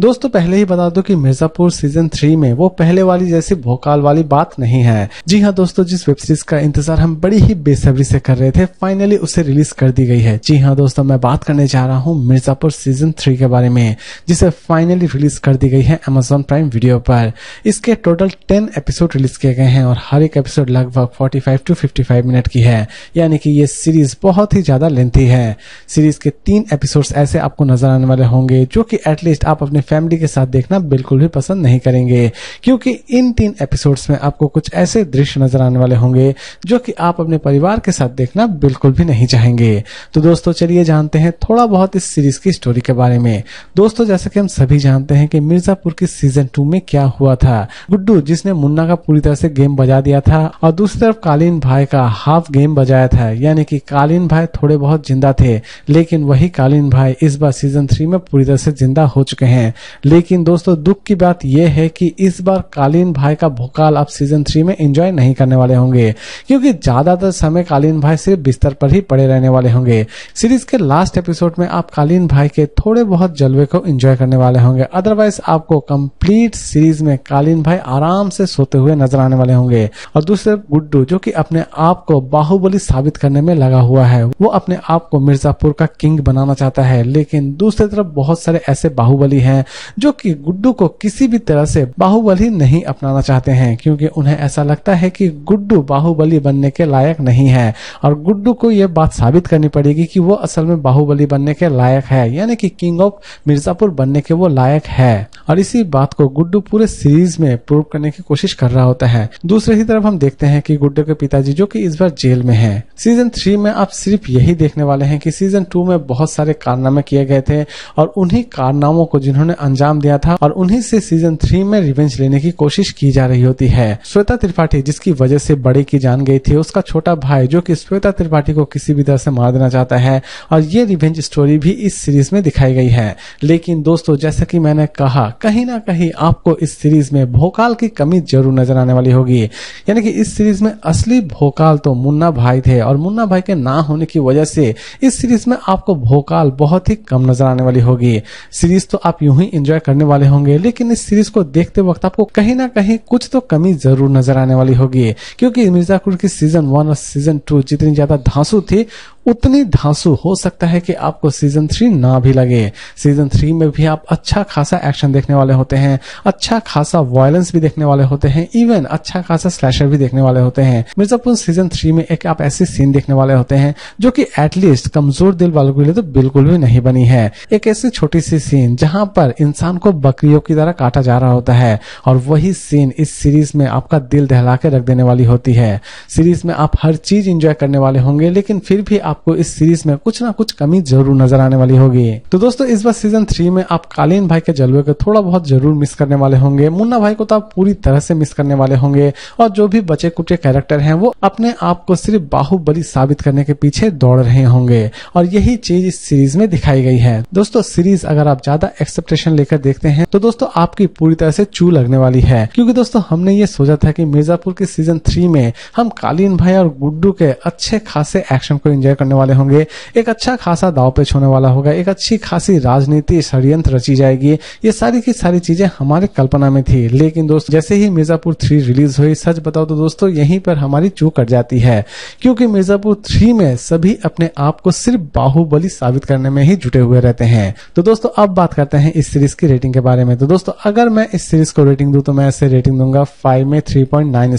दोस्तों पहले ही बता दो कि मिर्जापुर सीजन थ्री में वो पहले वाली जैसी भोकाल वाली बात नहीं है जी हाँ दोस्तों जिस वेब सीरीज का इंतजार हम बड़ी ही बेसब्री से कर रहे थे फाइनली उसे रिलीज कर दी गई है जी हाँ दोस्तों मैं बात करने जा रहा हूँ मिर्जापुर सीजन थ्री के बारे में जिसे फाइनली रिलीज कर दी गई है अमेजोन प्राइम वीडियो पर इसके टोटल टेन एपिसोड रिलीज किए गए हैं और हर एक एपिसोड लगभग forty five to fifty five minute की है यानी कि ये सीरीज बहुत ही ज्यादा लेंथी है सीरीज के तीन एपिसोड ऐसे आपको नजर आने वाले होंगे जो की एटलीस्ट आप अपने अपने फैमिली के साथ देखना बिल्कुल भी पसंद नहीं करेंगे क्योंकि इन तीन एपिसोड्स में आपको कुछ ऐसे दृश्य नजर आने वाले होंगे जो कि आप अपने परिवार के साथ देखना बिल्कुल भी नहीं चाहेंगे तो दोस्तों चलिए जानते हैं थोड़ा बहुत इस सीरीज की स्टोरी के बारे में दोस्तों जैसे कि हम सभी जानते हैं कि मिर्जापुर की सीजन टू में क्या हुआ था गुड्डू जिसने मुन्ना का पूरी तरह से गेम बजा दिया था और दूसरी तरफ कालीन भाई का हाफ गेम बजाया था यानी कि कालीन भाई थोड़े बहुत जिंदा थे लेकिन वही कालीन भाई इस बार सीजन थ्री में पूरी तरह से जिंदा हो चुके हैं हैं लेकिन दोस्तों दुख की बात यह है कि इस बार कालीन भाई का भोकाल आप सीजन थ्री में एंजॉय नहीं करने वाले होंगे क्योंकि ज्यादातर समय कालीन भाई सिर्फ बिस्तर पर ही पड़े रहने वाले होंगे सीरीज के लास्ट एपिसोड में आप कालीन भाई के थोड़े बहुत जलवे को एंजॉय करने वाले होंगे अदरवाइज आपको कंप्लीट सीरीज में कालीन भाई आराम से सोते हुए नजर आने वाले होंगे और दूसरे गुड्डू जो कि अपने आप को बाहुबली साबित करने में लगा हुआ है वो अपने आप को मिर्जापुर का किंग बनाना चाहता है लेकिन दूसरी तरफ बहुत सारे ऐसे बाहुबली है हैं जो कि गुड्डू को किसी भी तरह से बाहुबली नहीं अपनाना चाहते हैं क्योंकि उन्हें ऐसा लगता है कि गुड्डू बाहुबली बनने के लायक नहीं है और गुड्डू को यह बात साबित करनी पड़ेगी कि वो असल में बाहुबली बनने के लायक है यानी कि किंग ऑफ मिर्जापुर बनने के वो लायक है और इसी बात को गुड्डू पूरे सीरीज में प्रूव करने की कोशिश कर रहा होता है दूसरी ही तरफ हम देखते हैं कि गुड्डू के पिताजी जो कि इस बार जेल में हैं सीजन थ्री में आप सिर्फ यही देखने वाले हैं कि सीजन टू में बहुत सारे कारनामे किए गए थे और उन्हीं कारनामों को जिन्होंने उन्होंने अंजाम दिया था और उन्हीं से सीजन थ्री में रिवेंज लेने की कोशिश की जा रही होती है श्वेता त्रिपाठी जिसकी वजह से बड़े की जान गई थी उसका छोटा भाई जो कि श्वेता त्रिपाठी को किसी भी तरह से मार देना चाहता है और ये रिवेंज स्टोरी भी इस सीरीज में दिखाई गई है लेकिन दोस्तों जैसा की मैंने कहा कहीं ना कहीं आपको इस सीरीज में भोकाल की कमी जरूर नजर आने वाली होगी यानी कि इस सीरीज में असली भोकाल तो मुन्ना भाई थे और मुन्ना भाई के ना होने की वजह से इस सीरीज में आपको भोकाल बहुत ही कम नजर आने वाली होगी सीरीज तो आप यूं ही एंजॉय करने वाले होंगे लेकिन इस सीरीज को देखते वक्त आपको कहीं ना कहीं कुछ तो कमी जरूर नजर आने वाली होगी क्योंकि मिर्जापुर की सीजन वन और सीजन टू जितनी ज्यादा धांसू थी उतनी धांसू हो सकता है कि आपको सीजन थ्री ना भी लगे सीजन थ्री में भी आप अच्छा खासा एक्शन देखने वाले होते हैं अच्छा खासा वायलेंस भी देखने वाले होते हैं इवन अच्छा खासा स्लैशर भी देखने वाले होते हैं मिर्जापुर सीजन थ्री में एक आप ऐसी सीन देखने वाले होते हैं जो कि एटलीस्ट कमजोर दिल वालों के लिए तो बिल्कुल भी नहीं बनी है एक ऐसी छोटी सी सीन जहाँ पर इंसान को बकरियों की तरह काटा जा रहा होता है और वही सीन इस सीरीज में आपका दिल दहला के रख देने वाली होती है सीरीज में आप हर चीज इंजॉय करने वाले होंगे लेकिन फिर भी आप आपको इस सीरीज में कुछ ना कुछ कमी जरूर नजर आने वाली होगी तो दोस्तों इस बार सीजन थ्री में आप कालीन भाई के जलवे को थोड़ा बहुत जरूर मिस करने वाले होंगे मुन्ना भाई को तो आप पूरी तरह से मिस करने वाले होंगे और जो भी बचे कुटे कैरेक्टर है वो अपने आप को सिर्फ बाहुबली साबित करने के पीछे दौड़ रहे होंगे और यही चीज इस सीरीज में दिखाई गई है दोस्तों सीरीज अगर आप ज्यादा एक्सेप्टेशन लेकर देखते हैं तो दोस्तों आपकी पूरी तरह से चू लगने वाली है क्योंकि दोस्तों हमने ये सोचा था कि मिर्जापुर के सीजन थ्री में हम कालीन भाई और गुड्डू के अच्छे खासे एक्शन को एंजॉय करने वाले होंगे एक अच्छा खासा दाव पेच होने वाला होगा एक अच्छी खासी राजनीति षडयंत्र रची जाएगी ये सारी की सारी चीजें हमारे कल्पना में थी लेकिन दोस्तों जैसे ही मिर्जापुर थ्री रिलीज हुई सच बताओ तो दोस्तों यहीं पर हमारी चूक कट जाती है क्योंकि मिर्जापुर थ्री में सभी अपने आप को सिर्फ बाहुबली साबित करने में ही जुटे हुए रहते हैं तो दोस्तों अब बात करते हैं इस सीरीज की रेटिंग के बारे में तो दोस्तों अगर मैं इस सीरीज को रेटिंग दू तो मैं इसे रेटिंग दूंगा फाइव में थ्री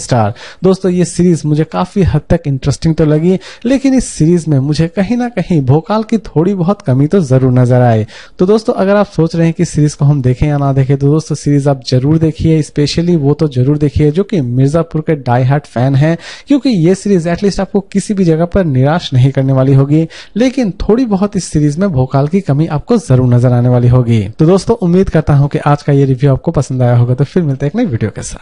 स्टार दोस्तों ये सीरीज मुझे काफी हद तक इंटरेस्टिंग तो लगी लेकिन इस सीरीज में मुझे कहीं ना कहीं भोकाल की थोड़ी बहुत कमी तो जरूर नजर आए तो दोस्तों अगर आप सोच रहे हैं कि सीरीज को हम देखें या ना देखें तो दोस्तों सीरीज आप जरूर देखिए स्पेशली वो तो जरूर देखिए जो कि मिर्जापुर के डाई हार्ट फैन है क्योंकि ये सीरीज एटलीस्ट आपको किसी भी जगह पर निराश नहीं करने वाली होगी लेकिन थोड़ी बहुत इस सीरीज में भोकाल की कमी आपको जरूर नजर आने वाली होगी तो दोस्तों उम्मीद करता हूँ की आज का ये रिव्यू आपको पसंद आया होगा तो फिर मिलते हैं एक नई वीडियो के साथ